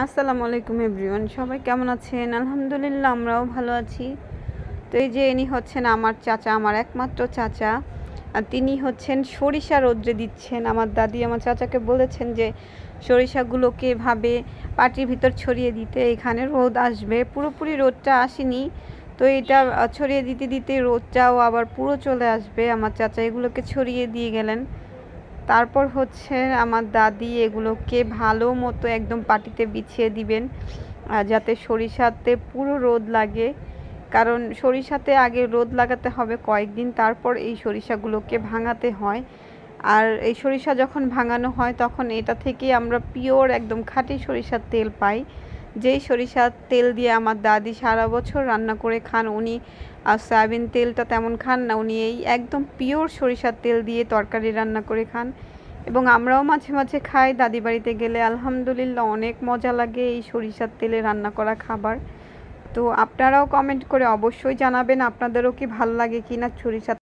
আসসালামু আলাইকুম এভরিওয়ান সবাই কেমন আছেন আলহামদুলিল্লাহ আমরাও ভালো আছি তো এই যে ইনি হচ্ছেন আমার চাচা আমার একমাত্র চাচা আর তিনি হচ্ছেন সরিষা রোদ্রে দিচ্ছেন আমার দাদি আমার চাচাকে বলেছেন যে সরিষাগুলোকে এভাবে পাটির ভিতর ছড়িয়ে দিতে এখানে রোদ আসবে পুরোপুরি রোদটা আসেনি তো এটা ছড়িয়ে দিতে দিতে রোদটাও আবার পুরো চলে আসবে আমার চাচা এগুলোকে ছড়িয়ে দিয়ে গেলেন তারপর হচ্ছে আমার দাদি এগুলোকে ভালো মতো একদম পাটিতে বিছিয়ে দিবেন যাতে সরিষাতে পুরো রোদ লাগে কারণ সরিষাতে আগে রোদ লাগাতে হবে কয়েকদিন তারপর এই সরিষাগুলোকে ভাঙাতে হয় আর এই সরিষা যখন ভাঙানো হয় তখন এটা থেকে আমরা পিওর একদম খাঁটি সরিষার তেল পাই যেই সরিষার তেল দিয়ে আমার দাদি সারা বছর রান্না করে খান উনি আর সয়াবিন তেলটা তেমন খান না উনি এই একদম পিওর সরিষার তেল দিয়ে তরকারি রান্না করে খান এবং আমরাও মাঝে মাঝে খাই দাদি বাড়িতে গেলে আলহামদুলিল্লাহ অনেক মজা লাগে এই সরিষার তেলে রান্না করা খাবার তো আপনারাও কমেন্ট করে অবশ্যই জানাবেন আপনাদেরও কি ভাল লাগে কি না সরিষার